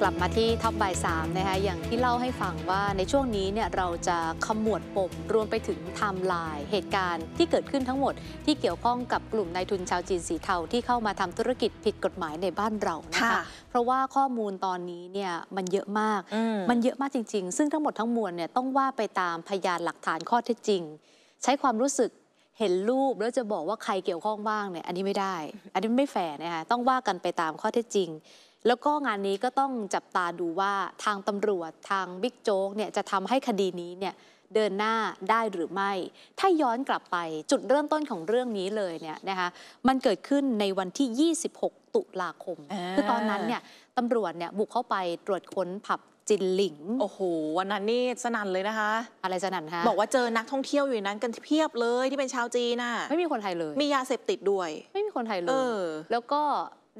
กลับมาที่ท็อปบ่ายสามนะคะอย่างที่เล่าให้ฟังว่าในช่วงนี้เนี่ยเราจะขมวดปมรวมไปถึงไทม์ไลน์เหตุการณ์ที่เกิดขึ้นทั้งหมด ที่เกี่ยวข้องกับกลุ่มนายทุนชาวจีนสีเทาที่เข้ามาทำธุรกิจผิดกฎหมายในบ้านเรานะคะเพราะว่าข้อมูลตอนนี้เนี่ยมันเยอะมากมมันเยอะมากจริง ๆ ซึ่งทั้งหมดทั้งมวลเนี่ยต้องว่าไปตามพยานหลักฐานข้อเท็จจริงใช้ความรู้สึกเห็นรูปแล้วจะบอกว่าใครเกี่ยวข้องบ้างเนี่ยอันนี้ไม่ได้ อันนี้ไม่แฝงนะคะต้องว่ากันไปตามข้อเท็จจริงแล้วก็งานนี้ก็ต้องจับตาดูว่าทางตำรวจทางบิ๊กโจ๊กเนี่ยจะทำให้คดีนี้เนี่ยเดินหน้าได้หรือไม่ ถ้าย้อนกลับไปจุดเริ่มต้นของเรื่องนี้เลยเนี่ยนะคะมันเกิดขึ้นในวันที่ 26 ตุลาคม คือตอนนั้นเนี่ยตำรวจเนี่ยบุกเข้าไปตรวจค้นผับจินหลิง โอ้โห วันนั้นนี่สนั่นเลยนะคะ อะไรสนั่นฮะบอกว่าเจอนักท่องเที่ยวอยู่นั้นกันเพียบเลย ที่เป็นชาวจีนน่ะไม่มีคนไทยเลย มียาเสพติดด้วย ไม่มีคนไทยเลยแล้วก็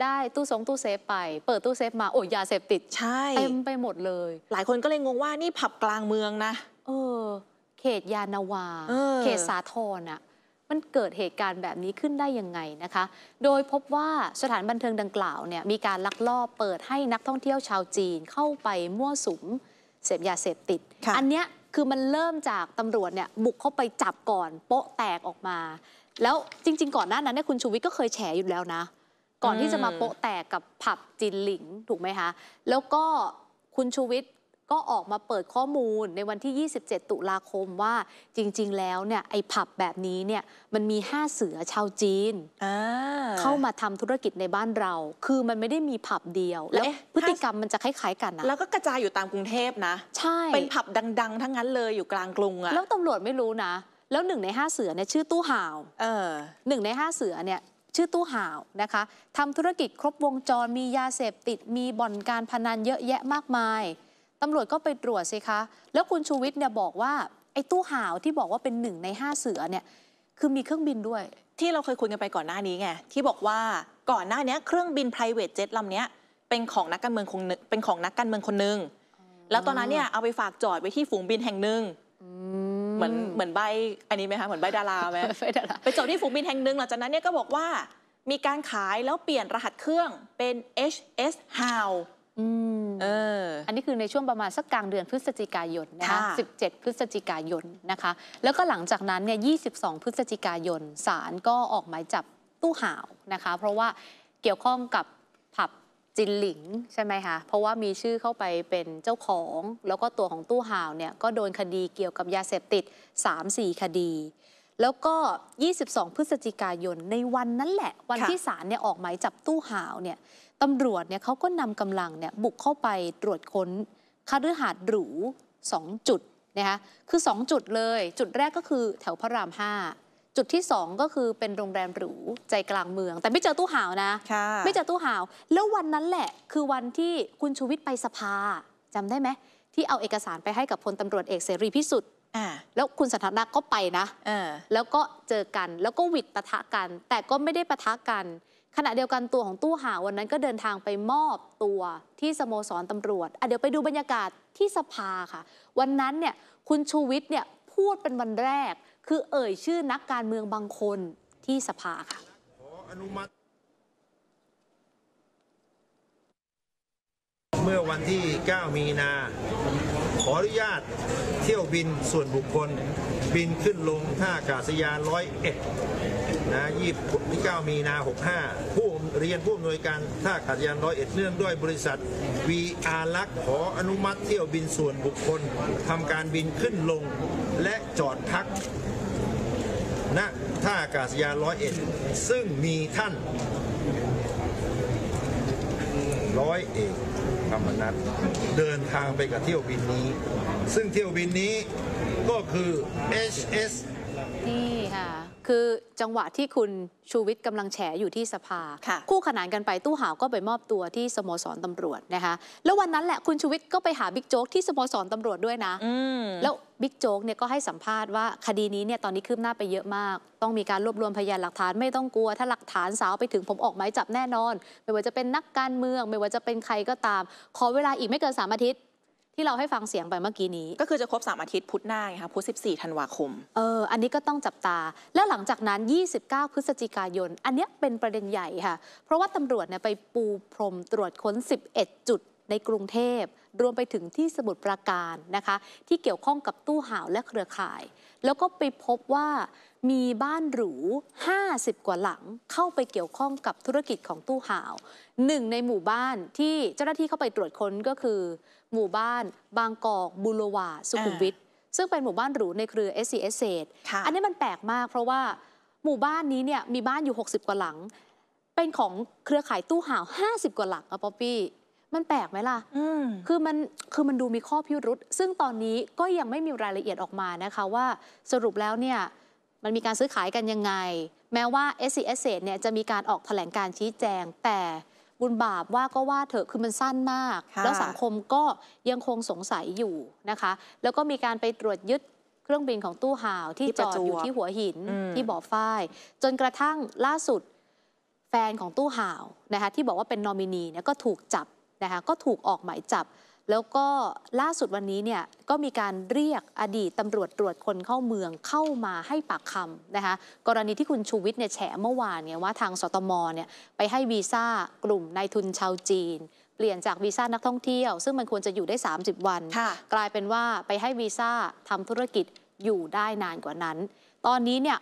ได้ ตู้สง ตู้เซฟไปเปิดตู้เซฟมาโอ้ยาเสพติดใช่เต็มไปหมดเลย หลายคนก็เลยงงว่านี่ผับกลางเมืองนะ เออ เขตยานาวาเออเขตสาทรอ่ะมันเกิดเหตุการณ์แบบนี้ขึ้นได้ยังไงนะคะ โดยพบว่าสถานบันเทิงดังกล่าวเนี่ยมีการลักลอบ เปิดให้นักท่องเที่ยวชาวจีนเข้าไปมั่วสุมเสพยาเสพติด อันเนี้ยคือมันเริ่มจากตำรวจเนี่ยบุกเข้าไปจับก่อนโป๊ะแตกออกมา แล้วจริง ๆ ก่อนหน้านั้นเนี่ยคุณชูวิทย์ก็เคยแฉอยู่แล้วนะก่อนที่จะมาโปะแตกกับผับจินหลิงถูกไหมคะแล้วก็คุณชูวิทย์ก็ออกมาเปิดข้อมูลในวันที่ 27 ตุลาคมว่าจริงๆ แล้วเนี่ยไอ้ผับแบบนี้เนี่ย มันมีห้าเสือชาวจีนเข้ามาทำธุรกิจในบ้านเราคือมันไม่ได้มีผับเดียว แล้วพฤติกรรมมันจะคล้ายๆ กันนะ แล้วก็กระจายอยู่ตามกรุงเทพนะใช่เป็นผับดังๆ ทั้งนั้นเลยอยู่กลางกรุงอะแล้วตำรวจไม่รู้นะแล้วหนึ่งในห้าเสือเนี่ยชื่อตู้ห่าวหนึ่งในห้าเสือเนี่ยชื่อตู้ห่าวนะคะทำธุรกิจครบวงจรมียาเสพติดมีบ่อนการพนันเยอะแยะมากมายตำรวจก็ไปตรวจสิคะ แล้วคุณชูวิทย์เนี่ยบอกว่าไอ้ตู้ห่าวที่บอกว่าเป็นหนึ่งในห้าเสือเนี่ยคือมีเครื่องบินด้วย ที่เราเคยคุยกันไปก่อนหน้านี้ไงที่บอกว่าก่อนหน้านี้เครื่องบิน private jet ลำนี้เป็นของนักการเมืองคนเป็นของนักการเมืองคนหนึ่งแล้วตอนนั้นเนี่ยเอาไปฝากจอดไว้ที่ฝูงบินแห่งหนึ่งเหมือนเหมือนใบอันนี้ไหมคะเหมือนใบดาราไหมใบดาราไปจบที่ฝูงบินแห่งหนึ่งหลังจากนั้นเนี่ยก็บอกว่ามีการขายแล้วเปลี่ยนรหัสเครื่องเป็น HS How เอออันนี้คือในช่วงประมาณสักกลางเดือนพฤศจิกายนนะคะ17 พฤศจิกายนนะคะ แล้วก็หลังจากนั้นเนี่ย22 พฤศจิกายนศาลก็ออกหมายจับตู้ห่าวนะคะ เพราะว่าเกี่ยวข้องกับผับจินหลิง ใช่ไหมคะ เพราะว่ามีชื่อเข้าไปเป็นเจ้าของแล้วก็ตัวของตู้ห่าวเนี่ยก็โดนคดีเกี่ยวกับยาเสพติด 3-4 คดี แล้วก็ 22 พฤศจิกายน ในวันนั้นแหละ วันที่ศาลเนี่ยออกหมายจับตู้ห่าวเนี่ยตำรวจเนี่ยเขาก็นำกำลังเนี่ยบุกเข้าไปตรวจค้นคฤหาดหรู 2 จุดนะคะคือ 2 จุดเลยจุดแรกก็คือแถวพระราม 5จุดที่ 2 ก็คือเป็นโรงแรมหรูใจกลางเมือง แต่ไม่เจอตู้ห่าวนะ ไม่เจอตู้ห่าวแล้ววันนั้นแหละคือวันที่คุณชูวิทย์ไปสภาจำได้ไหมที่เอาเอกสารไปให้กับพลตำรวจเอกเสรีพิสุทธิ์แล้วคุณสันทนาก็ไปนะแล้วก็เจอกันแล้วก็วิดปะทะกัน แต่ก็ไม่ได้ปะทะกัน ขณะเดียวกันตัวของตู้ห่าววันนั้นก็เดินทางไปมอบตัวที่สโมสรตำรวจเดี๋ยวไปดูบรรยากาศที่สภาค่ะ วันนั้นเนี่ยคุณชูวิทย์เนี่ยพูดเป็นวันแรกคือเอ่ยชื่อนักการเมืองบางคนที่สภาค่ะขออนุมัติ เมื่อวันที่ 9 มีนาขออนุญาตเที่ยวบินส่วนบุคคล บินขึ้นลงท่าอากาศยานร้อยเอ็ดนะยี่สิบเก้ามีนา65ผู้เรียนผู้อำนวยการท่าอากาศยานร้อยเอ็ดเนื่องด้วยบริษัท VR ลักขออนุมัติเที่ยวบินส่วนบุคคลทำการบินขึ้นลงและจอดพักณท่าอากาศยานร้อยเอ็ด ซึ่งมีท่านร้อยเอกธรรมนัฐเดินทางไปกับเที่ยวบินนี้ ซึ่งเที่ยวบินนี้ก็คือ HS นี่ค่ะคือจังหวะที่คุณชูวิทย์กำลังแฉอยู่ที่สภาคู่ขนานกันไปตู้หาวก็ไปมอบตัวที่สโมสรตำรวจนะคะ แล้ววันนั้นแหละคุณชูวิทย์ก็ไปหาบิ๊กโจ๊กที่สโมสรตำรวจด้วยนะแล้วบิ๊กโจ๊กเนี่ยก็ให้สัมภาษณ์ว่าคดีนี้เนี่ยตอนนี้คืบหน้าไปเยอะมาก ต้องมีการรวบรวมพยานหลักฐานไม่ต้องกลัว ถ้าหลักฐานสาวไปถึงผมออกหมายจับแน่นอน ไม่ว่าจะเป็นนักการเมือง ไม่ว่าจะเป็นใครก็ตาม ขอเวลาอีกไม่เกินสามอาทิตย์ที่เราให้ฟังเสียงไปเมื่อกี้นี้ก็คือจะครบ3อาทิตย์พุธหน้าไงคะพุธ14 ธันวาคม เอออันนี้ก็ต้องจับตา แล้วหลังจากนั้น 29 พฤศจิกายน อันนี้เป็นประเด็นใหญ่ค่ะเพราะว่าตำรวจเนี่ยไปปูพรม ตรวจค้น 11 จุดในกรุงเทพรวมไปถึงที่สมุทรปราการนะคะที่เกี่ยวข้องกับตู้ห่าวและเครือข่ายแล้วก็ไปพบว่ามีบ้านหรู 50 กว่าหลังเข้าไปเกี่ยวข้องกับธุรกิจของตู้ห่าวหนึ่งในหมู่บ้านที่เจ้าหน้าที่เข้าไปตรวจค้นก็คือ หมู่บ้านบางกอกบุรวาสุขุมวิทซึ่งเป็นหมู่บ้านหรูในเครือ s อ s เออันนี้มันแปลกมากเพราะว่าหมู่บ้านนี้เนี่ยมีบ้านอยู่ 60 กว่าหลัง เป็นของเครือข่ายตู้ห่าว 50 กว่าหลังอะป๊อปปี้มันแปลกไหมล่ะคือมัน คือมันดูมีข้อพิรุษ ซึ่งตอนนี้ก็ยังไม่มีรายละเอียดออกมานะคะ ว่าสรุปแล้วเนี่ยมันมีการซื้อขายกันยังไง แม้ว่า s อ s เนี่ยจะมีการออกแถลงการชี้แจงแต่บุญบาปว่าก็ว่าเถอะ คือมันสั้นมาก แล้วสังคมก็ยังคงสงสัยอยู่นะคะ แล้วก็มีการไปตรวจยึดเครื่องบินของตู้ห่าว ที่จอดอยู่ที่หัวหินที่บ่อฝ้ายจนกระทั่งล่าสุดแฟนของตู้ห่าวนะคะที่บอกว่าเป็นนอมินีเนี่ยก็ถูกจับนะคะก็ถูกออกหมายจับ แล้วก็ล่าสุดวันนี้เนี่ยก็มีการเรียกอดีตตำรวจตรวจคนเข้าเมืองเข้ามาให้ปากคำนะคะ กรณีที่คุณชูวิทย์เนี่ยแฉเมื่อวานเนี่ยว่าทางสตมเนี่ยไปให้วีซ่ากลุ่มนายทุนชาวจีน เปลี่ยนจากวีซ่านักท่องเที่ยว ซึ่งมันควรจะอยู่ได้ 30 วันกลายเป็นว่าไปให้วีซ่าทำธุรกิจอยู่ได้นานกว่านั้น ตอนนี้เนี่ย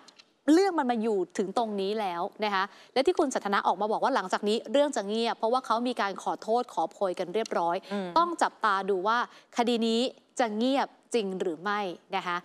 เรื่องมันมาอยู่ถึงตรงนี้แล้วนะคะ และที่คุณสัทนะออกมาบอกว่าหลังจากนี้เรื่องจะเงียบ เพราะว่าเขามีการขอโทษขอโพยกันเรียบร้อย ต้องจับตาดูว่าคดีนี้จะเงียบจริงหรือไม่นะคะ